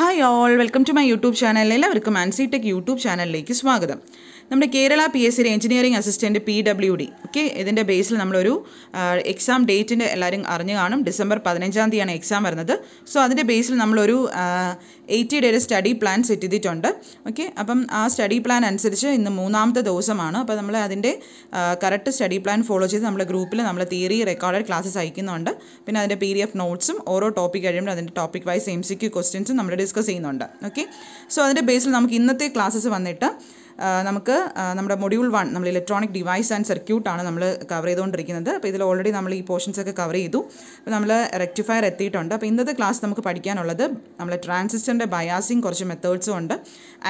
Hi all welcome to my YouTube channel എല്ലാവർക്കും Ancy tech YouTube ചാനലിലേക്ക് സ്വാഗതം നമ്മുടെ കേരള പി എസ് സിയിലെ engineering assistant P W D okay ഇതിൻ്റെ ബേസിൽ നമ്മളൊരു എക്സാം ഡേറ്റിൻ്റെ എല്ലാവരും അറിഞ്ഞു കാണും ഡിസംബർ പതിനഞ്ചാം തീയതിയാണ് എക്സാം വരുന്നത് സോ അതിൻ്റെ ബേസിൽ നമ്മളൊരു എയ്റ്റി ഡേയുടെ സ്റ്റഡി പ്ലാൻ സെറ്റ് ചെയ്തിട്ടുണ്ട് ഓക്കെ അപ്പം ആ സ്റ്റഡി പ്ലാൻ അനുസരിച്ച് ഇന്ന് മൂന്നാമത്തെ ദിവസമാണ് അപ്പോൾ നമ്മൾ അതിൻ്റെ കറക്റ്റ് സ്റ്റഡി പ്ലാൻ ഫോളോ ചെയ്ത് നമ്മുടെ ഗ്രൂപ്പിൽ നമ്മൾ തിയറി റെക്കോർഡഡ് ക്ലാസ്സസ് അയക്കുന്നുണ്ട് പിന്നെ അതിൻ്റെ പി ഡി എഫ് നോട്ട്സും ഓരോ ടോപ്പിക് കഴിയുമ്പോൾ അതിൻ്റെ topic wise M C Q ക്വസ്റ്റ്യൻസും നമ്മൾ ഡിസ്കസ് ചെയ്യുന്നുണ്ട് ഓക്കെ സോ അതിൻ്റെ ബേസിൽ നമുക്ക് ഇന്നത്തെ ക്ലാസ്സസ് വന്നിട്ട് നമുക്ക് നമ്മുടെ മൊഡ്യൂൾ വൺ നമ്മൾ ഇലക്ട്രോണിക് ഡിവൈസ് ആൻഡ് സർക്യൂട്ട് ആണ് നമ്മൾ കവർ ചെയ്തുകൊണ്ടിരിക്കുന്നത് അപ്പോൾ ഇതിൽ ഓൾറെഡി നമ്മൾ ഈ പോർഷൻസൊക്കെ കവർ ചെയ്തു അപ്പോൾ നമ്മൾ റെക്ടിഫയർ എത്തിയിട്ടുണ്ട് അപ്പോൾ ഇന്നത്തെ ക്ലാസ് നമുക്ക് പഠിക്കാനുള്ളത് നമ്മൾ ട്രാൻസിസ്റ്ററിൻ്റെ ബയാസിങ് കുറച്ച് മെത്തേഡ്സും ഉണ്ട്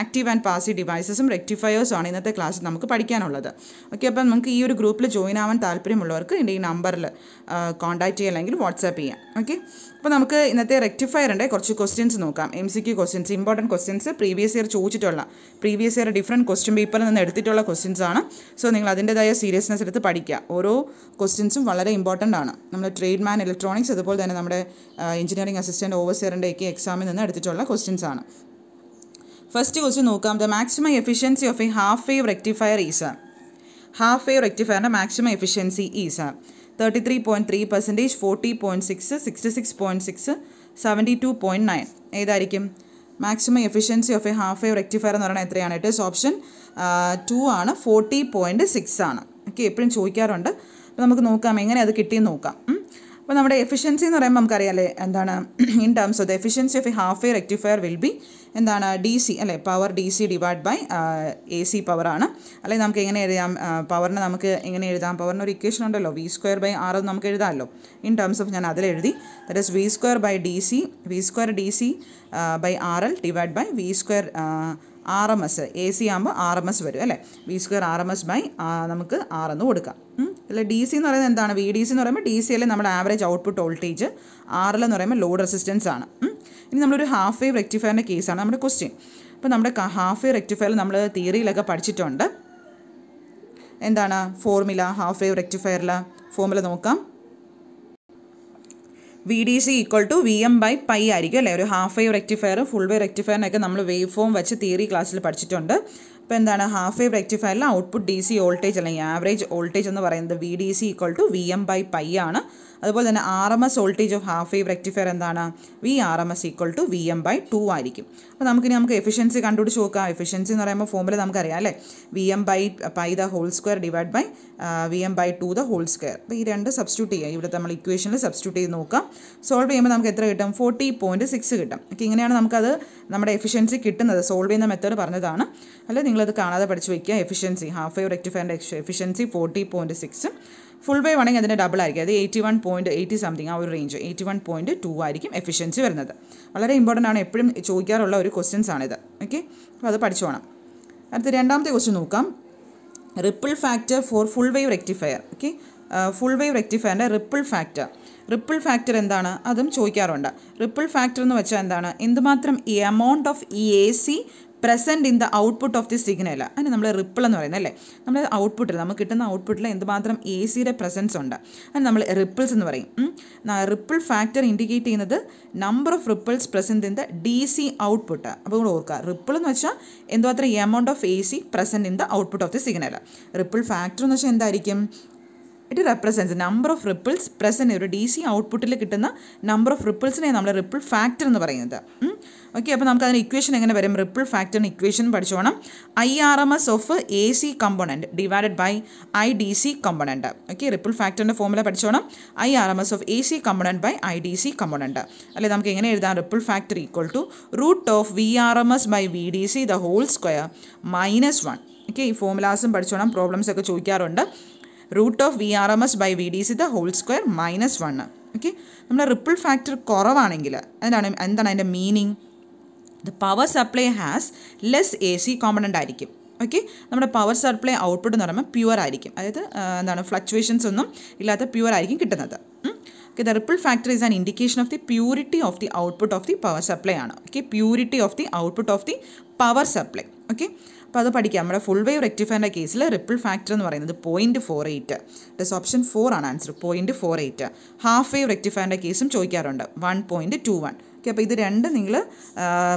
ആക്റ്റീവ് ആൻഡ് പാസീവ് ഡിവൈസസും റെക്ടിഫയേഴ്സും ആണ് ഇന്നത്തെ ക്ലാസ് നമുക്ക് പഠിക്കാനുള്ളത് ഓക്കെ അപ്പം നമുക്ക് ഈ ഒരു ഗ്രൂപ്പിൽ ജോയിൻ ആവാൻ താല്പര്യമുള്ളവർക്ക് എൻ്റെ ഈ നമ്പറിൽ കോൺടാക്റ്റ് ചെയ്യുക അല്ലെങ്കിൽ വാട്സാപ്പ് ചെയ്യാം ഓക്കെ അപ്പോൾ നമുക്ക് ഇന്നത്തെ ഉണ്ട് കുറച്ച് ക്വസ്റ്റ്യൻസ് നോക്കാം M C Q questions important questions previous year ചോദിച്ചിട്ടുള്ള പ്രീവിയസ് ഇയർ ഡിഫറെൻറ്റ് ക്വസ്റ്റ്യൻ പേപ്പറിൽ നിന്ന് എടുത്തിട്ടുള്ള ക്വസ്റ്റ്യൻസ് ആണ് സോ നിങ്ങൾ അതിൻ്റെതായ സീരിയസ്നെസ് എടുത്ത് പഠിക്കുക ഓരോ ക്വസ്റ്റ്യൻസും വളരെ ഇമ്പോർട്ടൻ്റ് ആണ് നമ്മൾ ട്രേഡ് മാൻ ഇലക്ട്രോണിക്സ് അതുപോലെ തന്നെ നമ്മുടെ എഞ്ചിനീയറിംഗ് അസിസ്റ്റൻറ്റ് ഒക്കെ എക്സാമിൽ നിന്ന് എടുത്തിട്ടുള്ള ക്വസ്റ്റ്യൻസ് ആണ് ഫസ്റ്റ് ക്വസ്റ്റ്യൻ നോക്കാം the maximum efficiency of a half wave rectifier is half wave റെക്ടിഫയറിൻ്റെ maximum efficiency is thirty three point three percentage forty point six sixty six point six seventy two point nine ഏതായിരിക്കും maximum efficiency of a half a rectifier എന്ന് പറയുന്നത് എത്രയാണ് it is option two ആണ് forty point six ആണ് okay എപ്പോഴും ചോദിക്കാറുണ്ട് അപ്പോൾ നമുക്ക് നോക്കാം എങ്ങനെ അത് കിട്ടിയെന്ന് നോക്കാം അപ്പോൾ നമ്മുടെ എഫിഷ്യൻസി എന്ന് പറയുമ്പോൾ നമുക്കറിയാമല്ലേ എന്താണ് in terms of the efficiency of a half air rectifier will be എന്താണ് ഡി സി അല്ലേ power D C divide by A C പവറാണ് അല്ലെങ്കിൽ നമുക്ക് എങ്ങനെ എഴുതാം പവറിന് നമുക്ക് എങ്ങനെ എഴുതാം പവറിന് ഒരു ഇക്വേഷൻ ഉണ്ടല്ലോ വി സ്ക്വയർ ബൈ ആർ എന്ന് നമുക്ക് എഴുതാമല്ലോ ഇൻ ടേംസ് ഓഫ് ഞാൻ അതിൽ എഴുതി that is V square by D C V square D C by R L divide by V square R M S A C ആകുമ്പോൾ R M S വരും അല്ലേ V square R M S by നമുക്ക് R എന്ന് കൊടുക്കാം അല്ല D C എന്ന് പറയുന്നത് എന്താണ് വി ഡി സി എന്ന് പറയുമ്പോൾ ഡി സി അല്ലെ നമ്മുടെ ആവറേജ് ഔട്ട്പുട്ട് വോൾട്ടേജ് ആർ എന്ന് പറയുമ്പോൾ ലോഡ് റെസിസ്റ്റൻസ് ആണ് ഇനി നമ്മളൊരു ഹാഫ് വേവ് റെക്ടിഫയറിൻ്റെ കേസാണ് നമ്മുടെ ക്വസ്റ്റ്യൻ അപ്പോൾ നമ്മുടെ ഹാഫ് വേവ് റെക്ടിഫയർ നമ്മൾ തിയറിയിലൊക്കെ പഠിച്ചിട്ടുണ്ട് എന്താണ് ഫോർമുല ഹാഫ് വേവ് റെക്ടിഫയറിൽ ഫോർമുല നോക്കാം V D C equal to V M by pi ആയിരിക്കും അല്ലേ ഒരു ഹാഫ് വേവ് റെക്ടിഫയറും ഫുൾ വേവ് റെക്ടിഫയറിനൊക്കെ നമ്മൾ വേവ് ഫോം വെച്ച് തിയറി ക്ലാസ്സിൽ പഠിച്ചിട്ടുണ്ട് അപ്പോൾ എന്താണ് ഹാഫ് വേവ് റെക്ടിഫയറിൽ ഔട്ട്പുട്ട് ഡി സി വോൾട്ടേജ് അല്ലെങ്കിൽ ആവറേജ് വോൾട്ടേജ് എന്ന് പറയുന്നത് V D C equal to V M by pi ആണ് അതുപോലെ തന്നെ R M S voltage of half wave rectifier എന്താണ് V R M S equal to V M by two ആയിരിക്കും അപ്പോൾ നമുക്കിനി നമുക്ക് എഫിഷ്യൻസി കണ്ടുപിടിച്ച് നോക്കാം എഫിഷ്യൻസി എന്ന് പറയുമ്പോൾ ഫോമിൽ നമുക്കറിയാം അല്ലേ V M by pi the whole square divide by V M by two the whole square അപ്പോൾ ഈ രണ്ട് സബ്സ്റ്റ്യൂട്ട് ചെയ്യാം ഇവിടെ നമ്മൾ ഇക്വേഷനിൽ സബ്സ്റ്റിറ്റ്യൂട്ട് ചെയ്ത് നോക്കാം സോൾവ് ചെയ്യുമ്പോൾ നമുക്ക് എത്ര കിട്ടും ഫോർട്ടി പോയിൻറ്റ് സിക്സ് കിട്ടും ഓക്കെ ഇങ്ങനെയാണ് നമുക്കത് നമ്മുടെ എഫിഷ്യൻസി കിട്ടുന്നത് സോൾവ് ചെയ്യുന്ന മെത്തേഡ് പറഞ്ഞതാണ് അല്ലെങ്കിൽ നിങ്ങളത് കാണാതെ പഠിച്ചു വയ്ക്കുക എഫിഷ്യൻസി ഹാഫ് ഫൈവ് റെക്ടിഫയറിൻ്റെ efficiency forty point six full wave ആണെങ്കിൽ അതിൻ്റെ ഡബിൾ ആയിരിക്കും അത് eighty one point eighty something ആ ഒരു range eighty one point two ആയിരിക്കും എഫിഷ്യൻസി വരുന്നത് വളരെ ഇമ്പോർട്ടൻ്റ് ആണ് എപ്പോഴും ചോദിക്കാറുള്ള ഒരു ക്വസ്റ്റ്യൻസ് ആണിത് ഓക്കെ അപ്പോൾ അത് പഠിച്ചു വേണം അടുത്ത രണ്ടാമത്തെ ക്വസ്റ്റ്യൻ നോക്കാം ripple factor for full wave rectifier okay full wave റെക്ടിഫയറിൻ്റെ റിപ്പിൾ ഫാക്ടർ റിപ്പിൾ ഫാക്ടർ എന്താണ് അതും ചോദിക്കാറുണ്ട് റിപ്പിൾ ഫാക്ടർ എന്ന് വെച്ചാൽ എന്താണ് എന്തുമാത്രം amount of E A C present in the output of the signal അതിന് നമ്മൾ റിപ്പിൾ എന്ന് പറയുന്നത് അല്ലേ നമ്മൾ ഔട്ട്പുട്ടിൽ നമുക്ക് കിട്ടുന്ന ഔട്ട്പുട്ടിൽ എന്തുമാത്രം എ സിയുടെ പ്രസൻസ് ഉണ്ട് അതിന് നമ്മൾ റിപ്പിൾസ് എന്ന് പറയും റിപ്പിൾ ഫാക്ടർ ഇൻഡിക്കേറ്റ് ചെയ്യുന്നത് number of ripples present in the D C output അപ്പോൾ കൂടെ ഓർക്കുക റിപ്പിൾ എന്ന് വെച്ചാൽ എന്തുമാത്രം amount of A C present in the output of the signal ripple factor എന്ന് വെച്ചാൽ എന്തായിരിക്കും it represents number of ripples present ഒരു ഡി സി ഔട്ട്പുട്ടിൽ കിട്ടുന്ന നമ്പർ ഓഫ് റിപ്പിൾസിനെ നമ്മൾ റിപ്പിൾ ഫാക്ടർ എന്ന് പറയുന്നത് ഓക്കെ അപ്പോൾ നമുക്ക് അതിന് ഇക്വേഷൻ എങ്ങനെ വരും റിപ്പിൾ ഫാക്ടറിന് ഇക്വേഷൻ പഠിച്ചോണം I R M S of A C component divided by I D C component okay ripple ഫാക്ടറിൻ്റെ ഫോമുല പഠിച്ചോണം I R M S of A C component by I D C component അല്ലെ നമുക്ക് എങ്ങനെ എഴുതാം ripple factor equal to root of V R M S by V D C the whole square minus one okay ഈ ഫോമുലാസും പഠിച്ചോണം problems ഒക്കെ ചോദിക്കാറുണ്ട് root of V R M S by V D C the whole square minus one okay നമ്മുടെ ripple factor കുറവാണെങ്കിൽ എന്താണ് എന്താണ് അതിൻ്റെ meaning the power supply has less A C component ആയിരിക്കും ഓക്കെ നമ്മുടെ പവർ സപ്ലൈ ഔട്ട്പുട്ട് എന്ന് പറയുമ്പോൾ pure ആയിരിക്കും അതായത് എന്താണ് ഫ്ലക്ച്വേഷൻസ് ഒന്നും ഇല്ലാത്ത പ്യുവർ ആയിരിക്കും കിട്ടുന്നത് okay the ripple factor is an indication of the purity of the output of the power supply ആണ് okay purity of the output of the power supply okay അപ്പോൾ അത് പഠിക്കാം നമ്മുടെ ഫുൾ വേവ് റെക്ടിഫയറിൻ്റെ കേസിൽ റിപ്പിൾ ഫാക്ടർ എന്ന് പറയുന്നത് point four eight does option four ആണ് answer point four eight half wave റെക്ടിഫയറിൻ്റെ കേസും ചോദിക്കാറുണ്ട് one point two one okay അപ്പോൾ ഇത് രണ്ട് നിങ്ങൾ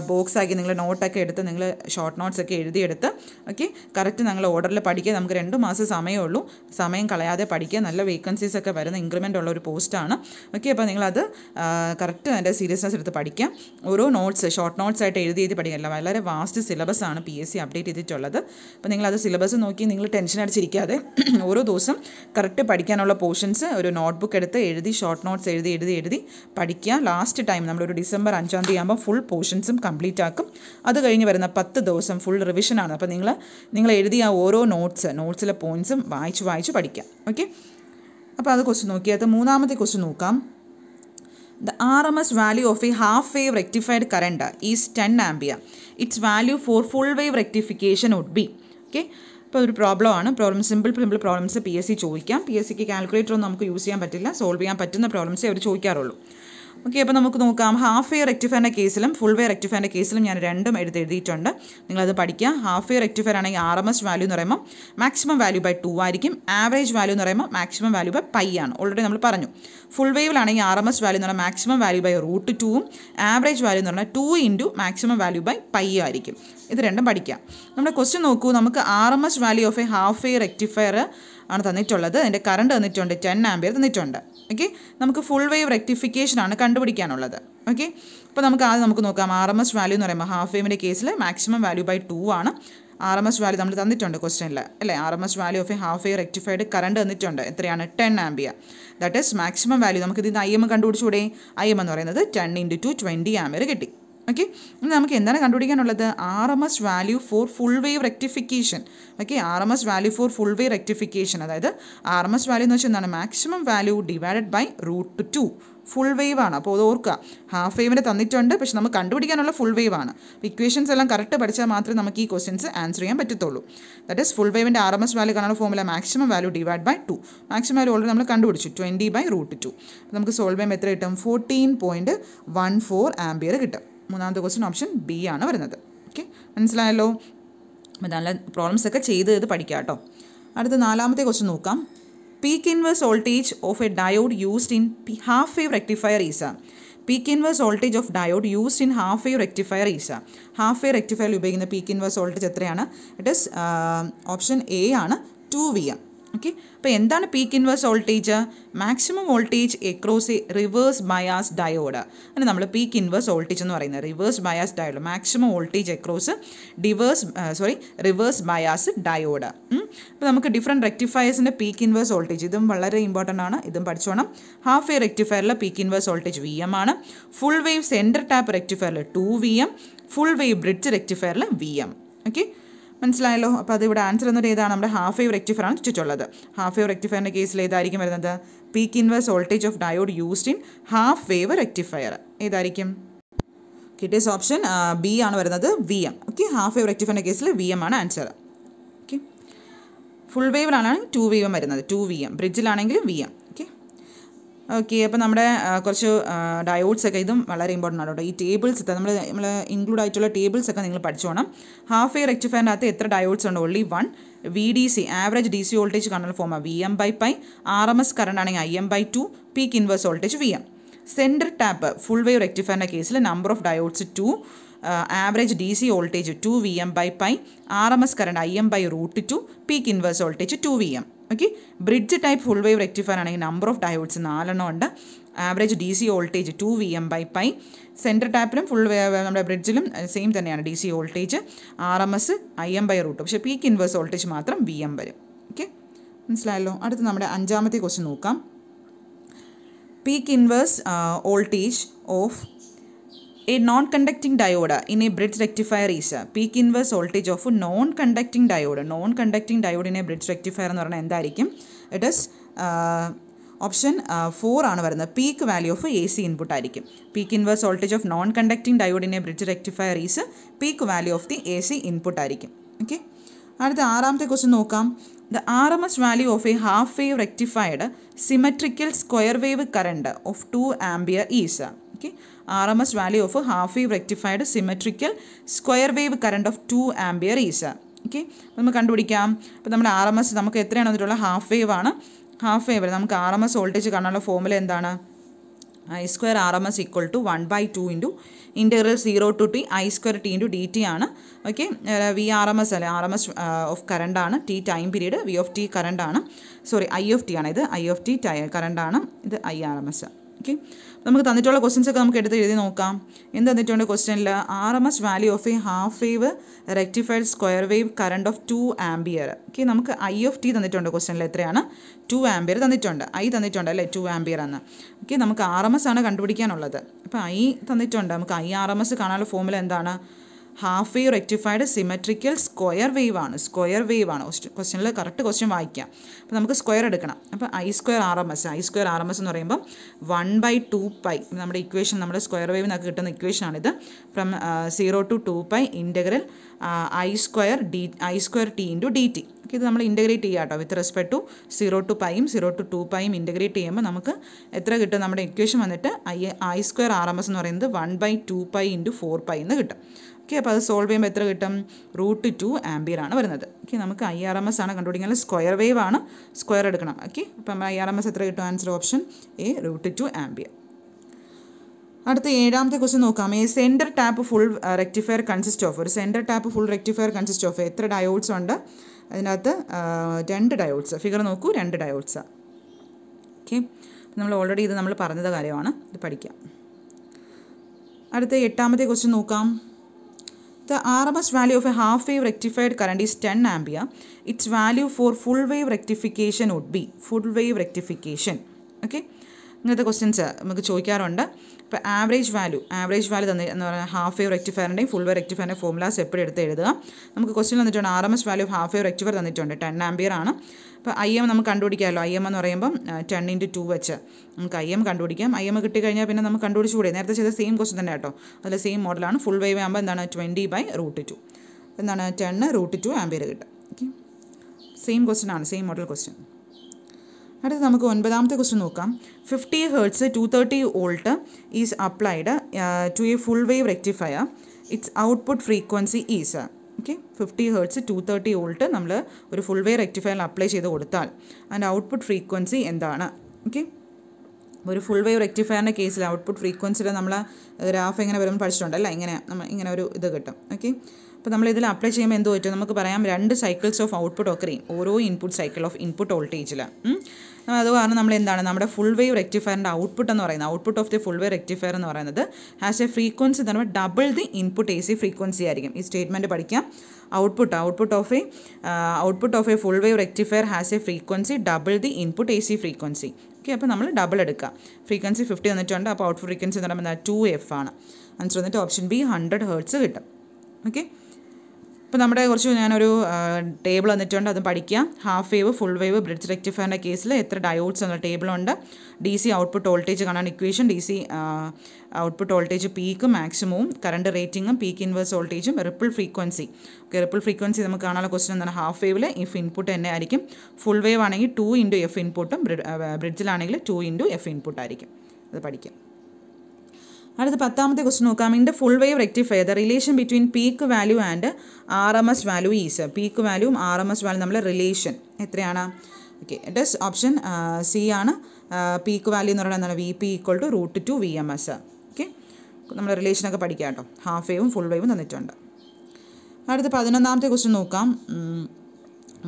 ബോക്സാക്കി നിങ്ങൾ നോട്ടൊക്കെ എടുത്ത് നിങ്ങൾ ഷോർട്ട് നോട്ട്സൊക്കെ എഴുതിയെടുത്ത് ഓക്കെ കറക്റ്റ് നിങ്ങൾ ഓർഡറിൽ പഠിക്കുക നമുക്ക് രണ്ട് മാസം സമയമുള്ളൂ സമയം കളയാതെ പഠിക്കുക നല്ല വേക്കൻസീസ് ഒക്കെ വരുന്ന ഇൻക്രിമെൻ്റ് ഉള്ള ഒരു പോസ്റ്റാണ് ഓക്കെ അപ്പോൾ നിങ്ങളത് കറക്റ്റ് അതിൻ്റെ സീരിയസ്നെസ് എടുത്ത് പഠിക്കാം ഓരോ നോട്ട്സ് ഷോർട്ട് നോട്ട്സ് ആയിട്ട് എഴുതി എഴുതി പഠിക്കില്ല വളരെ വാസ്റ്റ് സിലബസാണ് പി എസ് സി അപ്ഡേറ്റ് ചെയ്തിട്ടുള്ളത് അപ്പോൾ നിങ്ങളത് സിലബസ് നോക്കി നിങ്ങൾ ടെൻഷൻ അടിച്ചിരിക്കാതെ ഓരോ ദിവസം കറക്റ്റ് പഠിക്കാനുള്ള പോർഷൻസ് ഒരു നോട്ട്ബുക്ക് എടുത്ത് എഴുതി ഷോർട്ട് നോട്ട്സ് എഴുതി എഴുതി എഴുതി പഠിക്കുക ലാസ്റ്റ് ടൈം നമ്മളൊരു ഡിസംബർ അഞ്ചാം തീയതി ആകുമ്പോൾ ഫുൾ പോർഷൻസും കംപ്ലീറ്റ് ആക്കും അത് കഴിഞ്ഞ് വരുന്ന പത്ത് ദിവസം ഫുൾ റിവിഷനാണ് അപ്പോൾ നിങ്ങൾ നിങ്ങൾ എഴുതിയ ഓരോ നോട്ട്സ് നോട്ട്സിലെ പോയിൻസും വായിച്ച് വായിച്ച് പഠിക്കാം ഓക്കെ അപ്പോൾ അത് ക്വസ്റ്റ്യൻ നോക്കിയത് മൂന്നാമത്തെ ക്വസ്റ്റ്യൻ നോക്കാം the R M S value of a half wave rectified current is ten ampere its value for full wave rectification would be okay ഇപ്പോൾ ഒരു പ്രോബ്ലം ആണ് problem simple simple problems P S C ചോദിക്കാം P S സിക്ക് calculator ഒന്നും നമുക്ക് use ചെയ്യാൻ പറ്റില്ല solve ചെയ്യാൻ പറ്റുന്ന പ്രോബ്ലംസേ അവർ ചോദിക്കാറുള്ളൂ ഓക്കെ അപ്പോൾ നമുക്ക് നോക്കാം ഹാഫ് ഇയർ റെക്ടിഫയറിൻ്റെ കേസിലും ഫുൾ വേ റെക്ടിഫയറിൻ്റെ കേസിലും ഞാൻ രണ്ടും എടുത്ത് എഴുതിയിട്ടുണ്ട് നിങ്ങളത് പഠിക്കുക ഹാഫ് ഇയർ റെക്ടിഫയർ ആണെങ്കിൽ ആർ എം എസ് വാല്യൂ എന്ന് പറയുമ്പോൾ മാക്സിമം വാല്യൂ ബൈ ടു ആയിരിക്കും ആവറേജ് വാല്യൂ എന്ന് പറയുമ്പോൾ മാക്സിമം വാല്യൂ ബൈ പൈ ആണ് ഓൾറെഡി നമ്മൾ പറഞ്ഞു ഫുൾ വേവിലാണെങ്കിൽ ആർ എം എസ് വാല്യൂ എന്ന് പറഞ്ഞാൽ മാക്സിമം വാല്യൂ ബൈ റൂട്ട് ടൂവും ആവറേജ് വാല്യൂ എന്ന് പറഞ്ഞാൽ two into maximum value by pi ആയിരിക്കും ഇത് രണ്ടും പഠിക്കാം നമ്മുടെ ക്വസ്റ്റ്യൻ നോക്കൂ നമുക്ക് R M S value of a half a rectifier ആണ് തന്നിട്ടുള്ളത് അതിൻ്റെ കറണ്ട് തന്നിട്ടുണ്ട് ടെൻ ആംബിയർ തന്നിട്ടുണ്ട് ഓക്കെ നമുക്ക് ഫുൾ വേവ് റെക്ടിഫിക്കേഷനാണ് കണ്ടുപിടിക്കാനുള്ളത് ഓക്കെ അപ്പോൾ നമുക്ക് ആദ്യം നമുക്ക് നോക്കാം ആർ എം എസ് വാല്യൂ എന്ന് പറയുമ്പോൾ ഹാഫ് വേവിൻ്റെ കേസിൽ മാക്സിമം വാല്യൂ ബൈ ടു ആണ് ആർ എം എസ് വാല്യൂ നമ്മൾ തന്നിട്ടുണ്ട് ക്വസ്റ്റനിൽ അല്ലേ R M S value of a half wave rectified current തന്നിട്ടുണ്ട് എത്രയാണ് ten ampere that is maximum value നമുക്ക് ഇതിന് ഐ എം കണ്ടുപിടിച്ചുകൂടെ ഐ എം എന്ന് പറയുന്നത് ten into two twenty ampere കിട്ടി ഓക്കെ ഇനി നമുക്ക് എന്താണ് കണ്ടുപിടിക്കാനുള്ളത് R M S value for full wave rectification okay R M S value for full wave rectification അതായത് ആർ എം എസ് വാല്യൂ എന്ന് വെച്ചാൽ എന്താണ് maximum value divided by root two full wave ആണ് അപ്പോൾ അത് ഓർക്കുക ഹാഫ് വേവിനെ തന്നിട്ടുണ്ട് പക്ഷെ നമുക്ക് കണ്ടുപിടിക്കാനുള്ള ഫുൾ വേവ് ആണ് ഇക്വേഷൻസ് എല്ലാം കറക്റ്റ് പഠിച്ചാൽ മാത്രമേ നമുക്ക് ഈ ക്വസ്റ്റ്യൻസ് ആൻസർ ചെയ്യാൻ പറ്റത്തുള്ളൂ ദാറ്റ് ഇസ് ഫുൾ വേവിൻ്റെ ആർ എം എസ് വാല്യൂ കാണാനുള്ള formula maximum value divide by two maximum value already നമ്മൾ കണ്ടുപിടിച്ചു ട്വൻറ്റി ബൈ റൂട്ട് ടു നമുക്ക് സോൾവ് ചെയ്യുമ്പോൾ എത്ര കിട്ടും fourteen point one four ampere കിട്ടും മൂന്നാമത്തെ ക്വസ്റ്റ്യൻ ഓപ്ഷൻ ബി ആണ് വരുന്നത് ഓക്കെ മനസ്സിലായല്ലോ നല്ല പ്രോബ്ലംസ് ഒക്കെ ചെയ്ത് ചെയ്ത് പഠിക്കുക കേട്ടോ അടുത്ത നാലാമത്തെ ക്വസ്റ്റ്യൻ നോക്കാം peak inverse voltage of a diode used in half wave rectifier is peak inverse voltage of diode used in half wave rectifier is half wave rectifier ഉപയോഗിക്കുന്ന പീക്ക് ഇൻവേഴ്സ് വോൾട്ടേജ് എത്രയാണ് ഇറ്റ് ഇസ് ഓപ്ഷൻ എ ആണ് two V ആണ് okay അപ്പോൾ എന്താണ് peak inverse voltage maximum voltage across a reverse bias diode അങ്ങനെ നമ്മൾ peak inverse voltage എന്ന് പറയുന്നത് reverse bias diode maximum voltage across divorce sorry reverse bias diode അപ്പോൾ നമുക്ക് ഡിഫറെൻറ്റ് റെക്ടിഫയേഴ്സിൻ്റെ പീക്ക് ഇൻവേഴ്സ് വോൾട്ടേജ് ഇതും വളരെ ഇമ്പോർട്ടൻ്റ് ആണ് ഇതും പഠിച്ചോണം ഹാഫ് വേ റെക്ടിഫയറിലെ peak inverse voltage V M ആണ് ഫുൾ വേവ് സെൻറ്റർ ടാപ്പ് റെക്ടിഫയറിൽ two V M full wave bridge റെക്ടിഫയറിൽ വി എം ഓക്കെ മനസ്സിലായല്ലോ അപ്പോൾ അത് ഇവിടെ ആൻസർ എന്നൊരു ഏതാണ് നമ്മുടെ ഹാഫ് വേവ് റെക്ടിഫയറാണ് ചുറ്റുള്ളത് ഹാഫ് വേവ് റെക്ടിഫയറിൻ്റെ കേസിൽ ഏതായിരിക്കും വരുന്നത് peak inverse voltage of diode used in half wave rectifier ഏതായിരിക്കും കിട്ടിയ ഓപ്ഷൻ ബി ആണ് വരുന്നത് V M okay half wave റെക്ടിഫയറിൻ്റെ കേസിൽ വി എം ആണ് ആൻസർ ഓക്കെ ഫുൾ വേവിലാണെങ്കിൽ ടു വി എം വരുന്നത് ടു വി എം ബ്രിഡ്ജിലാണെങ്കിലും വി എം ഓക്കെ അപ്പോൾ നമ്മുടെ കുറച്ച് ഡയോഡ്സ് ഒക്കെ ഇതും വളരെ ഇമ്പോർട്ടൻ്റ് ആണ് കേട്ടോ ഈ ടേബിൾസ് നമ്മൾ നമ്മൾ ഇൻക്ലൂഡ് ആയിട്ടുള്ള ടേബിൾസ് ഒക്കെ നിങ്ങൾ പഠിച്ചോണം ഹാഫ് എ റെക്ടിഫയറിൻ്റെ അകത്ത് എത്ര ഡയോഡ്സ് ഉണ്ട് only one V D C average D C voltage control ഫോമ V M by pi R M S current ആണെങ്കിൽ I M by two peak inverse voltage V M centre tap full wave റെക്ടിഫയറിൻ്റെ കേസിൽ number of diodes two average D C voltage two V M by pi R M S current I M by root two peak inverse voltage two V M okay bridge type full wave rectifier ആണെങ്കിൽ number of diodes നാലെണ്ണം ഉണ്ട് average D C voltage two V M by pi centre ടാപ്പിലും full നമ്മുടെ ബ്രിഡ്ജിലും same തന്നെയാണ് D C voltage R M S I M by root പക്ഷേ peak inverse voltage മാത്രം V M വരും ഓക്കെ മനസ്സിലായല്ലോ അടുത്ത് നമ്മുടെ അഞ്ചാമത്തെ ക്വസ്റ്റ്യൻ നോക്കാം peak inverse voltage of a non conducting diode in a bridge rectifier is peak inverse voltage of non non diode non non diode in a bridge rectifier എന്ന് പറഞ്ഞാൽ എന്തായിരിക്കും it is option four ആണ് വരുന്നത് peak value of A C input ആയിരിക്കും peak inverse voltage of non conducting a bridge rectifier is peak value of the A C input ആയിരിക്കും okay അടുത്ത ആറാമത്തെ question നോക്കാം the R M S value of a half wave rectified symmetrical square wave current of two ampere is നോക്കി R M S value of half wave rectified symmetrical square wave current of two ampere is okay നമുക്ക് കണ്ടുപിടിക്കാം അപ്പോൾ നമ്മൾ R M S നമുക്ക് എത്രയാണ് വന്നിട്ടുള്ള half wave ആണ് half wave നമുക്ക് ആർ എം എസ് വോൾട്ടേജ് കാണാനുള്ള ഫോമുല എന്താണ് I square R M S equal to one by two into integral zero to T I square T into D T ആണ് okay V R M S അല്ലെ R M S of current ആണ് T time period V of T current ആണ് sorry I of T ആണ് ഇത് I of T current ആണ് ഇത് I R M S okay നമുക്ക് തന്നിട്ടുള്ള ക്വസ്റ്റ്യൻസ് ഒക്കെ നമുക്ക് എടുത്ത് എഴുതി നോക്കാം എന്ത് തന്നിട്ടുണ്ട് ക്വസ്റ്റ്യനിൽ R M S value of a half wave rectified square wave current of two ampere okay നമുക്ക് ഐ ഓഫ് ടി തന്നിട്ടുണ്ട് ക്വസ്റ്റ്യനിൽ എത്രയാണ് ടു ആംബിയർ തന്നിട്ടുണ്ട് ഐ തന്നിട്ടുണ്ട് അല്ലേ ടു ആംബിയർ എന്ന് ഓക്കെ നമുക്ക് ആർ എം എസ് ആണ് കണ്ടുപിടിക്കാനുള്ളത് അപ്പോൾ ഐ തന്നിട്ടുണ്ട് നമുക്ക് ഐ ആർ എം എസ് കാണാനുള്ള ഫോമിൽ എന്താണ് half wave rectified symmetrical square wave ആണ് സ്ക്വയർ വേവ് ആണ് ക്വസ്റ്റ്യനിൽ കറക്റ്റ് ക്വസ്റ്റ്യൻ വായിക്കാം അപ്പോൾ നമുക്ക് സ്ക്വയർ എടുക്കണം അപ്പോൾ I square R M S I square R M S എന്ന് പറയുമ്പോൾ വൺ ബൈ ടു പൈ നമ്മുടെ ഇക്വേഷൻ നമ്മുടെ സ്ക്വയർ വേവ് നമുക്ക് കിട്ടുന്ന ഇക്വേഷനാണിത് from zero to two pi integral I square D I square T into D T okay ഇത് നമ്മൾ integrate ചെയ്യുക കേട്ടോ with respect to zero to പൈയും സീറോ ടു ടു പൈയും ഇൻറ്റഗ്രേറ്റ് ചെയ്യുമ്പോൾ നമുക്ക് എത്ര കിട്ടും നമ്മുടെ ഇക്വേഷൻ വന്നിട്ട് I I square R M S എന്ന് പറയുന്നത് one by two pi into four pi എന്ന് കിട്ടും ഓക്കെ അപ്പോൾ അത് സോൾവ് ചെയ്യുമ്പോൾ എത്ര കിട്ടും റൂട്ട് ടു ആംബിയർ ആണ് വരുന്നത് ഓക്കെ നമുക്ക് ഐ ആർ എം എസ് ആണ് കണ്ടുപിടിക്കുന്നത് സ്ക്വയർ വേവ് ആണ് സ്ക്വയർ എടുക്കണം ഓക്കെ അപ്പം ഐ ആർ എം എസ് എത്ര കിട്ടും answer option A root two ampere അടുത്ത ഏഴാമത്തെ ക്വസ്റ്റ്യൻ നോക്കാം ഈ centre tap full rectifier consist of ഒരു centre tap full rectifier consist of എത്ര ഡയോഡ്സ് ഉണ്ട് അതിനകത്ത് uh, രണ്ട് ഡയോഡ്സ് ഫിഗർ നോക്കൂ രണ്ട് ഡയോഡ്സ് ഓക്കെ നമ്മൾ ഓൾറെഡി ഇത് നമ്മൾ പറഞ്ഞത് കാര്യമാണ് ഇത് പഠിക്കാം അടുത്ത എട്ടാമത്തെ ക്വസ്റ്റ്യൻ നോക്കാം The RMS value of a half wave rectified current is 10 ampere. Its value for full wave rectification would be full wave rectification. Okay. ഇങ്ങനത്തെ ക്വസ്റ്റ്യൻസ് നമുക്ക് ചോദിക്കാറുണ്ട് ഇപ്പോൾ ആവറേജ് വാല്യൂ ആവറേജ് വാല്യൂ തന്നെ എന്ന് പറഞ്ഞാൽ ഹാഫ് വേവ് റെക്ടിഫയറിൻ്റെയും full wave റെക്ടിഫയറിൻ്റെ formulas എപ്പോഴും എടുത്ത് എഴുതുക നമുക്ക് ക്വസ്റ്റ്യൻ തന്നിട്ടുണ്ട് R M S value half wave rectifier തന്നിട്ടുണ്ട് ടെൻ ആംബിയർ ആണ് അപ്പോൾ ഐ എം നമുക്ക് കണ്ടുപിടിക്കാമല്ലോ ഐ എം എന്ന് പറയുമ്പം ടെൻ ഇൻറ്റു ടു വെച്ച് നമുക്ക് ഐ എം കണ്ടുപിടിക്കാം ഐ എം കിട്ടിക്കഴിഞ്ഞാൽ പിന്നെ നമുക്ക് കണ്ടുപിടിച്ചുകൂടെ നേരത്തെ ചെയ്ത സെയിം ക്വസ്റ്റൻ തന്നെ കേട്ടോ അതിൽ സെയിം മോഡലാണ് ഫുൾ വേവ് ആകുമ്പോൾ എന്താണ് ട്വൻറ്റി ബൈ റൂട്ട് ടു എന്താണ് ടെണ്ണ് റൂട്ട് ടു ആംബിയർ കിട്ടും ഓക്കെ സെയിം ക്വസ്റ്റൻ ആണ് സെയിം മോഡൽ ക്വസ്റ്റൻ അടുത്ത് നമുക്ക് ഒൻപതാമത്തെ ക്വസ്റ്റ്യൻ നോക്കാം fifty hertz two thirty volt is applied to a full wave rectifier its output frequency is okay fifty hertz two thirty volt നമ്മൾ ഒരു full wave rectifier apply ചെയ്ത് കൊടുത്താൽ അതിൻ്റെ ഔട്ട്പുട്ട് ഫ്രീക്വൻസി എന്താണ് ഓക്കെ ഒരു ഫുൾ വേവ് റെക്ടിഫയറിൻ്റെ കേസിൽ output ഫ്രീക്വൻസിയുടെ നമ്മൾ ഗ്രാഫ് എങ്ങനെ വരുമ്പോൾ പഠിച്ചിട്ടുണ്ട് അല്ല ഇങ്ങനെ നമ്മൾ ഇങ്ങനെ ഒരു ഇത് കിട്ടും ഓക്കെ അപ്പോൾ നമ്മൾ ഇതിൽ അപ്ലൈ ചെയ്യുമ്പോൾ എന്തോ പറ്റും നമുക്ക് പറയാം രണ്ട് സൈക്കിൾസ് ഓഫ് ഔട്ട്പുട്ട് ഒക്കെ ഓരോ ഇൻപുട്ട് സൈക്കിൾ ഓഫ് ഇൻപുട്ട് വോൾട്ടേജിൽ അത് കാരണം നമ്മൾ എന്താണ് നമ്മുടെ ഫുൾ വേവ് റെക്ടിഫയറിൻ്റെ ഔട്ട്പുട്ട് എന്ന് പറയുന്നത് output of the full wave rectifier എന്ന് പറയുന്നത് ഹാസ് എ ഫ്രീക്വൻസി എന്ന് പറയുമ്പോൾ double the input A C frequency ആയിരിക്കും ഈ സ്റ്റേറ്റ്മെൻറ്റ് പഠിക്കാം output output of a output of a full wave rectifier has a frequency double the input A C frequency okay അപ്പോൾ നമ്മൾ double എടുക്കാം frequency fifty വന്നിട്ടുണ്ട് അപ്പോൾ ഔട്ട് ഫ്രീക്വൻസി എന്ന് പറയുമ്പോൾ ടു എഫ് ആണ് ആൻസർ വന്നിട്ട് ഓപ്ഷൻ ബി ഹൺഡ്രഡ് ഹേർട്സ് കിട്ടും ഓക്കെ അപ്പോൾ നമ്മുടെ കുറച്ച് ഞാനൊരു ടേബിൾ വന്നിട്ടുണ്ട് അത് പഠിക്കാം half wave full wave bridge റെക്ടിഫയറിൻ്റെ കേസിൽ എത്ര ഡയോഡ്സ് എന്നുള്ള ടേബിളുണ്ട് ഡി സി ഔട്ട്പുട്ട് വോൾട്ടേജ് കാണാൻ equation D C output voltage peak മാക്സിമവും കറണ്ട് റേറ്റിങ്ങും പീക്ക് ഇൻവേഴ്സ് വോൾട്ടേജും ripple frequency okay ripple frequency നമുക്ക് കാണാനുള്ള ക്വസ്റ്റൻ എന്താണ് ഹാഫ് വേവിൽ ഇഫ് ഇൻപുട്ട് തന്നെ ആയിരിക്കും ഫുൾ വേവ് ആണെങ്കിൽ ടു ഇൻറ്റു എഫ് ഇൻപുട്ടും ബ്രിഡ്ജിലാണെങ്കിൽ ടു ഇൻറ്റു എഫ് ഇൻപുട്ട് ആയിരിക്കും അത് പഠിക്കാം അടുത്ത പത്താമത്തെ ക്വസ്റ്റ് നോക്കാം in the full wave rectifier the relation between peak value and R M S value is peak വാല്യൂവും ആർ എം എസ് വാല്യൂ നമ്മുടെ റിലേഷൻ എത്രയാണ് ഓക്കെ ഡസ് ഓപ്ഷൻ സി ആണ് പീക്ക് വാല്യൂ എന്ന് പറയുന്നത് എന്താണ് V P equal to root two V M S okay നമ്മുടെ റിലേഷനൊക്കെ പഠിക്കാം കേട്ടോ ഹാഫ് വേവും ഫുൾ വേവും തന്നിട്ടുണ്ട് അടുത്ത പതിനൊന്നാമത്തെ ക്വസ്റ്റ്യൻ നോക്കാം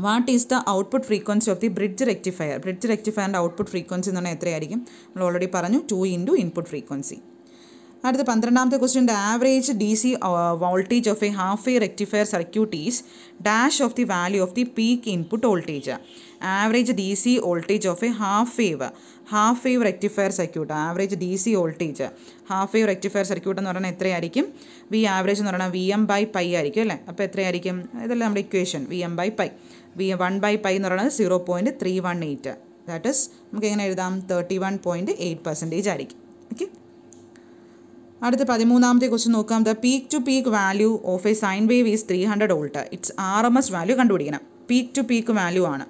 what is the output frequency of the bridge rectifier bridge റെക്ടിഫയറിൻ്റെ ഔട്ട്പുട്ട് ഫ്രീക്വൻസി എന്ന് പറഞ്ഞാൽ എത്രയായിരിക്കും നമ്മൾ ഓൾറെഡി പറഞ്ഞു ടു ഇൻറ്റു ഇൻപുട്ട് ഫ്രീക്വൻസി അടുത്ത പന്ത്രണ്ടാമത്തെ question the average D C voltage of a half a rectifier circuit is dash of the value of the peak input voltage average D C voltage of a half wave half wave rectifier circuit average D C voltage half wave rectifier circuit എന്ന് പറഞ്ഞാൽ എത്രയായിരിക്കും V average എന്ന് പറഞ്ഞാൽ V M by pi ആയിരിക്കും അല്ലേ അപ്പോൾ എത്രയായിരിക്കും ഇതല്ല നമ്മുടെ equation V M by pi V one by pi എന്ന് പറയുന്നത് zero point three one eight that is നമുക്ക് എങ്ങനെ എഴുതാം thirty one point eight percentage ആയിരിക്കും ഓക്കെ അടുത്ത പതിമൂന്നാമത്തെ ക്വസ്റ്റ്യൻ നോക്കാം the peak to peak value of a sine wave is three hundred volt its R M S value കണ്ടുപിടിക്കണം peak to peak value ആണ്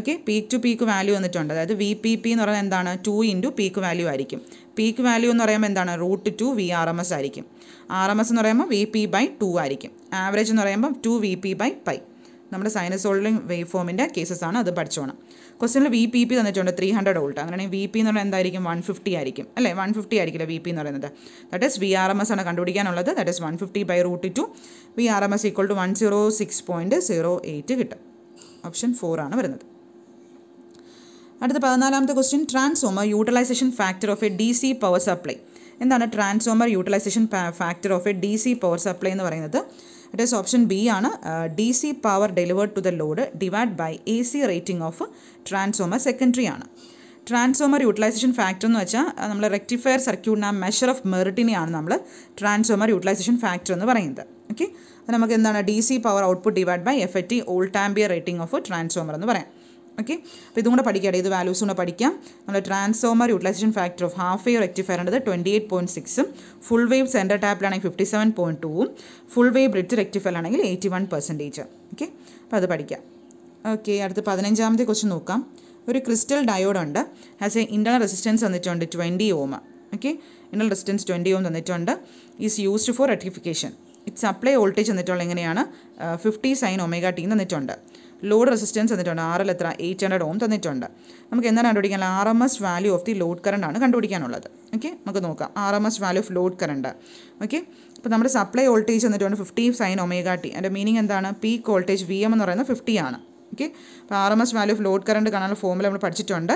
okay peak to peak value വന്നിട്ടുണ്ട് അതായത് V P P എന്ന് പറയുന്നത് എന്താണ് two into peak value ആയിരിക്കും peak value എന്ന് പറയുമ്പോൾ എന്താണ് root two V R M S ആയിരിക്കും ആർ എം എസ് എന്ന് പറയുമ്പോൾ വി പി ബൈ ടു ആയിരിക്കും ആവറേജ് എന്ന് പറയുമ്പോൾ two V P by pi നമ്മുടെ സൈനസോളിലും വേവ് ഫോമിൻ്റെ കേസസ് ആണ് അത് പഠിച്ചോണം ക്വസ്റ്റനിൽ വി പി പി തന്നിട്ടുണ്ട് ത്രീ ഹൺഡ്രഡ് വോൾട്ട് അങ്ങനെയാണെങ്കിൽ വി പി എന്ന് പറഞ്ഞാൽ എന്തായിരിക്കും വൺ ഫിഫ്റ്റി ആയിരിക്കും അല്ലേ വൺ ഫിഫ്റ്റി ആയിരിക്കില്ല വി പി എന്ന് പറയുന്നത് that is V R M S ആണ് കണ്ടുപിടിക്കാനുള്ളത് that is one fifty by root two V R M S equal to one zero six point zero eight കിട്ടും option four ആണ് വരുന്നത് അടുത്ത പതിനാലാമത്തെ question transformer utilization factor of a D C power supply എന്താണ് transformer utilization factor of a D C power supply എന്ന് പറയുന്നത് it is option B ആണ് D C power delivered to the load divide by A C rating of transformer secondary ആണ് transformer utilization factor എന്ന് വെച്ചാൽ നമ്മൾ rectifier സർക്യൂട്ടിന് ആ measure of മെറിറ്റിനെയാണ് നമ്മൾ ട്രാൻസ്ഫോമർ യൂട്ടിലൈസേഷൻ ഫാക്ടർ എന്ന് പറയുന്നത് ഓക്കെ നമുക്ക് എന്താണ് D C power output divide by F A T volt rating of transformer എന്ന് പറയാം ഓക്കെ അപ്പോൾ ഇതും കൂടെ പഠിക്കാം ഏത് വാല്യൂസും കൂടെ പഠിക്കാം നമ്മൾ transformer utilization factor of half wave റെക്ടിഫയറിൻ്റെത് ട്വൻറ്റി എയ്റ്റ് പോയിൻറ്റ് സിക്സും ഫുൾ വേവ് സെൻറ്റർ ടാപ്പിലാണെങ്കിൽ ഫിഫ്റ്റി സെവൻ പോയിൻറ്റ് ടൂവും ഫുൾ വേവ് ബ്രിഡ്ജ് റെക്ടിഫയറാണെങ്കിൽ എയ്റ്റി വൺ പെർസെൻറ്റേജ് ഓക്കെ അപ്പോൾ അത് പഠിക്കാം ഓക്കെ അടുത്ത പതിനഞ്ചാമത്തെ ക്വസ്റ്റ്യൻ നോക്കാം ഒരു ക്രിസ്റ്റൽ ഡയോഡ് ഉണ്ട് ഹാസ് എ ഇൻ്റർണൽ റെസിസ്റ്റൻസ് തന്നിട്ടുണ്ട് twenty ohm okay internal resistance twenty ohm തന്നിട്ടുണ്ട് is used for rectification it supply voltage തന്നിട്ടുള്ള എങ്ങനെയാണ് ഫിഫ്റ്റി സൈൻ ഒമേഗ ടി തന്നിട്ടുണ്ട് ലോഡ് റെസിസ്റ്റൻസ് തന്നിട്ടുണ്ട് ആർ എൽ എത്ര എയ്റ്റ് ഹൺഡ്രഡ് ഓം തന്നിട്ടുണ്ട് നമുക്ക് എന്താണ് കണ്ടുപിടിക്കാൻ R M S value of the load current ആണ് കണ്ടുപിടിക്കാനുള്ളത് ഓക്കെ നമുക്ക് നോക്കാം R M S value of load current okay അപ്പോൾ നമ്മുടെ സപ്ലൈ വോൾട്ടേജ് തന്നിട്ടുണ്ട് ഫിഫ്റ്റി സൈൻ ഒമേഗ ടി അതിൻ്റെ മീനിങ് എന്താണ് പീക്ക് വോൾട്ടേജ് വി എം എന്ന് പറയുന്നത് ഫിഫ്റ്റി ആണ് ഓക്കെ അപ്പോൾ R M S value of load current കാണാനുള്ള ഫോമിൽ നമ്മൾ പഠിച്ചിട്ടുണ്ട്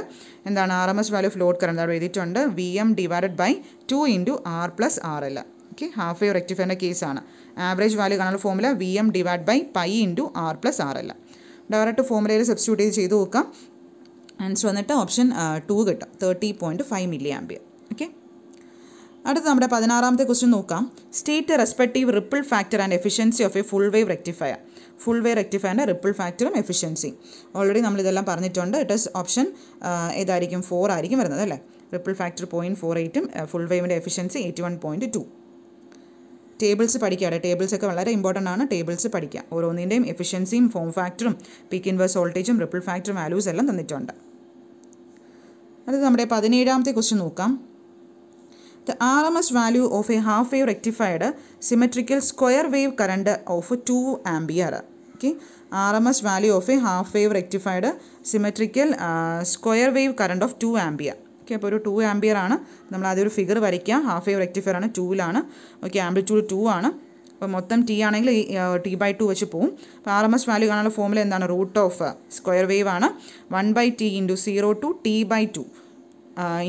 എന്താണ് R M S value of load current അവിടെ എഴുതിയിട്ടുണ്ട് V M divided by two into R plus R L okay half wave റെക്ടിഫയറിൻ്റെ കേസാണ് ആവറേജ് വാല്യൂ കാണാനുള്ള ഫോമിൽ V M divide by pi into R plus R L direct ഫോർമുലയിൽ substitute ചെയ്ത് ചെയ്ത് നോക്കാം ആൻസർ വന്നിട്ട് ഓപ്ഷൻ ടു കിട്ടും thirty point five milli ampere okay അടുത്ത് നമ്മുടെ പതിനാറാമത്തെ ക്വസ്റ്റ്യൻ നോക്കാം state respective ripple factor and efficiency of a full wave rectifier full wave റെക്ടിഫയറിൻ്റെ റിപ്പിൾ ഫാക്ടറും എഫിഷ്യൻസി ഓൾറെഡി നമ്മൾ ഇതെല്ലാം പറഞ്ഞിട്ടുണ്ട് ഇറ്റ് ഇസ് ഓപ്ഷൻ ഏതായിരിക്കും ഫോർ ആയിരിക്കും വരുന്നത് അല്ലേ റിപ്പിൾ ഫാക്ടർ പോയിൻറ്റ് ഫോർ എയ്റ്റും ഫുൾ വേവിൻ്റെ efficiency eighty one point two tables പഠിക്കുക ടേബിൾസ് ടേബിൾസൊക്കെ വളരെ ഇമ്പോർട്ടൻ്റ് ആണ് ടേബിൾസ് പഠിക്കുക ഓരോന്നിൻ്റെയും എഫിഷ്യൻസിയും ഫോം ഫാക്ടറും പിക്ക് ഇൻവേഴ്സ് വോൾട്ടേജും റിപ്പിൾ ഫാക്ടർ വാല്യൂസ് എല്ലാം തന്നിട്ടുണ്ട് അത് നമ്മുടെ പതിനേഴാമത്തെ ക്വസ്റ്റ്യൻ നോക്കാം the R M S value of a half wave rectified symmetrical square wave current of two ampere okay R M S value of a half wave rectified symmetrical square wave current of two ampere okay അപ്പോൾ ഒരു two ampere ആണ് നമ്മൾ ആദ്യം ഒരു figure വരയ്ക്കുക half wave rectifier ആണ് ടൂവിലാണ് okay ആംബിറ്റ്യൂഡ് to ആണ് അപ്പോൾ മൊത്തം ടി ആണെങ്കിൽ ടി ബൈ ടു വെച്ച് പോവും അപ്പോൾ ആർ എം എസ് വാല്യൂ കാണാനുള്ള ഫോമിൽ എന്താണ് റൂട്ട് ഓഫ് സ്ക്വയർ വേവ് ആണ് one by T into zero to T by two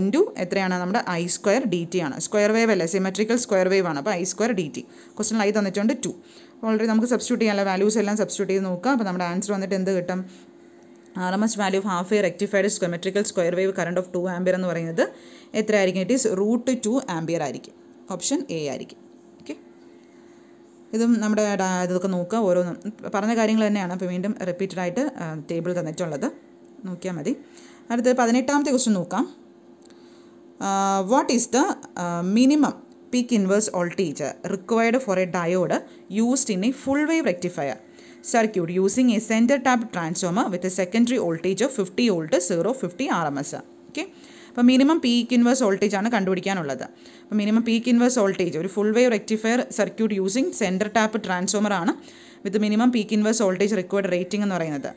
into എത്രയാണ് നമ്മുടെ ഐ സ്ക്വയർ ഡി ടി ആണ് സ്ക്വയർ വേവ് അല്ലേ സിമെട്രിക്കൽ സ്ക്വയർ വേവ് ആണ് അപ്പോൾ I square D T question I തന്നിട്ടുണ്ട് ടു ഓൾറെഡി നമുക്ക് substitute ചെയ്യാനുള്ള വാല്യൂസ് എല്ലാം സബ്സ്റ്റിറ്റ്യൂട്ട് ചെയ്ത് നോക്കുക അപ്പോൾ നമ്മുടെ ആൻസർ വന്നിട്ട് എന്ത് കിട്ടും R M S value of half a rectified symmetrical square wave current of two ampere എന്ന് പറയുന്നത് എത്രയായിരിക്കും it is root two ampere ആയിരിക്കും ഓപ്ഷൻ എ ആയിരിക്കും ഓക്കെ ഇതും നമ്മുടെ ഇതൊക്കെ നോക്കുക ഓരോന്നും പറഞ്ഞ കാര്യങ്ങൾ തന്നെയാണ് അപ്പോൾ വീണ്ടും റിപ്പീറ്റഡ് ആയിട്ട് ടേബിൾ തന്നിട്ടുള്ളത് നോക്കിയാൽ മതി അടുത്തത് പതിനെട്ടാമത്തെ ക്വസ്റ്റ്യൻ നോക്കാം what is the minimum peak inverse voltage required for a diode used in a full wave rectifier center using transformer with a secondary voltage of fifty volt zero fifty R 050 RMS. Okay അപ്പോൾ minimum peak inverse voltage ആണ് കണ്ടുപിടിക്കാനുള്ളത് അപ്പോൾ minimum peak inverse voltage ഒരു full wave rectifier circuit using center tap transformer ആണ് with minimum peak inverse voltage required rating എന്ന് പറയുന്നത്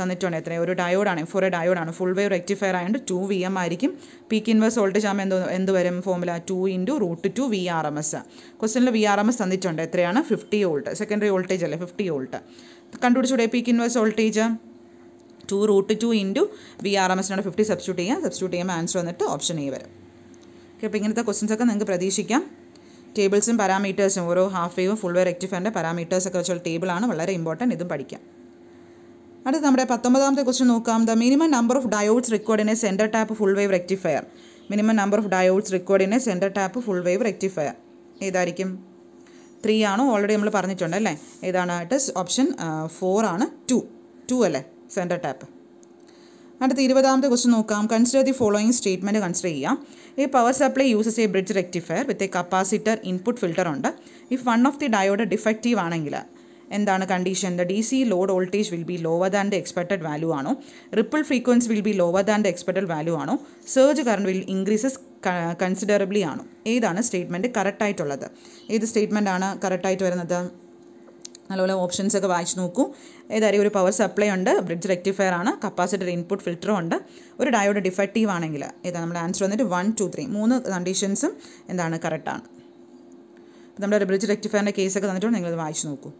തന്നിട്ടുണ്ട് എത്രയും ഒരു ഡയോഡാണ് ഫോർ എ ഡയോഡാണ് ഫുൾ വേവ് റെക്ടിഫയർ ആയതുകൊണ്ട് ടു വി എം ആയിരിക്കും പീക്ക് ഇൻവേഴ്സ് വോൾട്ടേജ് ആകുമ്പോൾ എന്തോ എന്ത് വരും formula two into root two V R M S ക്വസ്റ്റനിൽ വി ആർ എം എസ് തന്നിട്ടുണ്ട് എത്രയാണ് ഫിഫ്റ്റി വോൾട്ട് സെക്കൻഡറി വോൾട്ടേജ് അല്ലേ ഫിഫ്റ്റി വോൾട്ട് കണ്ടുപിടിച്ചൂടെ peak inverse voltage two root two into V R M എസിനോട് ഫിഫ്റ്റി സബ്സ്റ്റിറ്റ്യൂട്ട് ചെയ്യാം substitute ചെയ്യുമ്പോൾ answer വന്നിട്ട് option A വരും ഓക്കെ അപ്പോൾ ഇങ്ങനത്തെ ക്വസ്റ്റൻസ് ഒക്കെ നിങ്ങൾക്ക് പ്രതീക്ഷിക്കാം ടേബിൾസും പാരാമീറ്റേഴ്സും ഓരോ ഹാഫ് വേവും ഫുൾ വേ റെക്റ്റിഫയറിൻ്റെ പാരാമീറ്റേഴ്സൊക്കെ വെച്ചുള്ള ടേബിളാണ് വളരെ ഇമ്പോർട്ടൻറ്റ് ഇതും പഠിക്കാം അടുത്ത് നമ്മുടെ പത്തൊമ്പതാമത്തെ ക്വസ്റ്റ്യൻ നോക്കാം the minimum number of diodes record in a center tap full wave rectifier minimum number of diodes record in a center tap full wave rectifier ഏതായിരിക്കും ത്രീ ആണോ ഓൾറെഡി നമ്മൾ പറഞ്ഞിട്ടുണ്ട് അല്ലേ ഏതാണ് ടെസ്റ്റ് ഓപ്ഷൻ ഫോർ ആണ് two two അല്ലേ center tap അടുത്ത് ഇരുപതാമത്തെ ക്വസ്റ്റ്യൻ നോക്കാം consider the following statement consider ചെയ്യാം ഈ power supply uses a bridge rectifier with a capacitor input filter ഉണ്ട് if one of the diode defective ആണെങ്കിൽ എന്താണ് condition the D C load voltage will be lower than the expected value ആണോ ripple frequency will be lower than the expected value ആണോ surge current will increases considerably ആണോ ഏതാണ് statement കറക്റ്റായിട്ടുള്ളത് ഏത് statement ആണ് കറക്റ്റായിട്ട് വരുന്നത് നല്ലപോലെ ഓപ്ഷൻസ് ഒക്കെ വായിച്ച് നോക്കൂ ഏതായാലും ഒരു പവർ സപ്ലൈ ഉണ്ട് ബ്രിഡ്ജ് റെക്ടിഫയർ ആണ് കപ്പാസിറ്റർ ഇൻപുട്ട് ഫിൽറ്ററും ഉണ്ട് ഒരു ഡയോഡ് ഡിഫക്റ്റീവ് ആണെങ്കിൽ ഏതാ നമ്മുടെ ആൻസർ വന്നിട്ട് വൺ ടു ത്രീ മൂന്ന് കണ്ടീഷൻസും എന്താണ് കറക്റ്റാണ് നമ്മുടെ ബ്രിഡ്ജ് റെക്ടിഫയറിൻ്റെ കേസൊക്കെ തന്നിട്ടുണ്ട് നിങ്ങളത് വായിച്ച് നോക്കൂ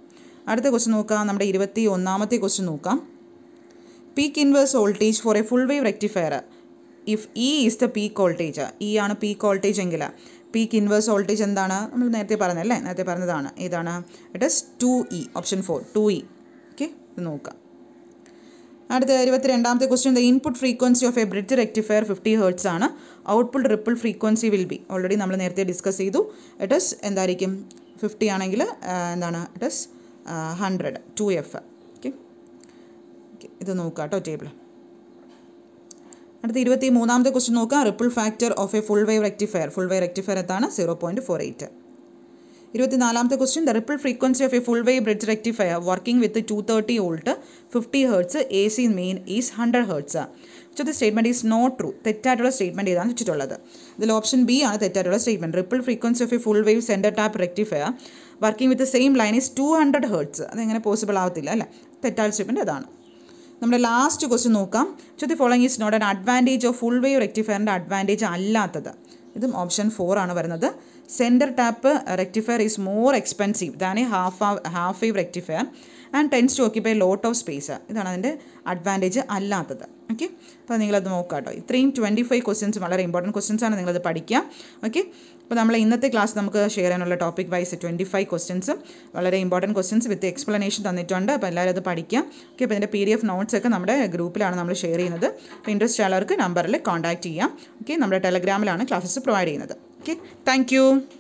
അടുത്ത ക്വസ്റ്റ് നോക്കാം നമ്മുടെ ഇരുപത്തി ഒന്നാമത്തെ ക്വസ്റ്റ്യൻ നോക്കാം peak inverse voltage for a full wave rectifier if E is the peak voltage E ആണ് പീക്ക് വോൾട്ടേജ് എങ്കിൽ പീക്ക് ഇൻവേഴ്സ് വോൾട്ടേജ് എന്താണ് നമ്മൾ നേരത്തെ പറഞ്ഞല്ലേ നേരത്തെ പറഞ്ഞതാണ് ഏതാണ് it is two E option four two E okay ഇത് നോക്കാം അടുത്ത ഇരുപത്തി രണ്ടാമത്തെ question the input frequency of a bridge rectifier fifty hertz ആണ് output ripple frequency will be already നമ്മൾ നേരത്തെ ഡിസ്കസ് ചെയ്തു ഇറ്റ് ഇസ് എന്തായിരിക്കും ഫിഫ്റ്റി ആണെങ്കിൽ എന്താണ് it is hundred two F okay ഇത് നോക്കുക കേട്ടോ ടേബിൾ അടുത്ത ഇരുപത്തി മൂന്നാമത്തെ ക്വസ്റ്റ്യൻ നോക്കുക ripple factor of a full wave rectifier full wave rectifier എത്താണ് സീറോ പോയിൻറ്റ് ഫോർ എയ്റ്റ് ഇരുപത്തിനാലാമത്തെ question the ripple frequency of a full wave bridge rectifier working with two thirty volt fifty hertz A C main is hundred hertz so the statement is not true തെറ്റായിട്ടുള്ള statement ഇതാണ് വെച്ചിട്ടുള്ളത് ഇതിൽ option B ആണ് തെറ്റായിട്ടുള്ള statement ripple frequency of a full wave centre tap rectifier working with same line is two hundred hertz അതെങ്ങനെ possible ആവത്തില്ല അല്ലേ തെറ്റാൽ സ്റ്റെപ്പിൻ്റെ അതാണ് നമ്മുടെ ലാസ്റ്റ് ക്വസ്റ്റ്യൻ നോക്കാം ചോദ്യ following is not an advantage of full wave റെക്ടിഫയറിൻ്റെ അഡ്വാൻറ്റേജ് അല്ലാത്തത് ഇതും ഓപ്ഷൻ ഫോർ ആണ് വരുന്നത് center tap rectifier is more expensive than a half half wave rectifier and tends to occupy lot of space ഇതാണ് അതിൻ്റെ advantage അല്ലാത്തത് okay അപ്പോൾ നിങ്ങളത് നോക്കുക കേട്ടോ ഇത്രയും ട്വൻറ്റി ഫൈവ് ക്വസ്റ്റ്യൻസ് വളരെ ഇമ്പോർട്ടൻറ്റ് ക്വസ്റ്റ്യൻസ് ആണ് നിങ്ങളത് പഠിക്കുക ഓക്കെ അപ്പോൾ നമ്മൾ ഇന്നത്തെ ക്ലാസ് നമുക്ക് ഷെയർ ചെയ്യാനുള്ള topic wise twenty five questions വളരെ ഇമ്പോർട്ടൻറ്റ് ക്വസ്റ്റ്യൻസ് വിത്ത് എക്സ്പ്ലനേഷൻ തന്നിട്ടുണ്ട് അപ്പോൾ എല്ലാവരും അത് പഠിക്കുക ഓക്കെ അപ്പോൾ ഇതിൻ്റെ പി ഡി എഫ് നോട്ട്സ് ഒക്കെ നമ്മുടെ ഗ്രൂപ്പിലാണ് നമ്മൾ ഷെയർ ചെയ്യുന്നത് അപ്പോൾ ഇൻട്രസ്റ്റ് ഉള്ളവർക്ക് നമ്പറിൽ കോൺടാക്റ്റ് ചെയ്യാം ഓക്കെ നമ്മുടെ ടെലഗ്രാമിലാണ് ക്ലാസ്സസ് പ്രൊവൈഡ് ചെയ്യുന്നത് ഓക്കെ താങ്ക്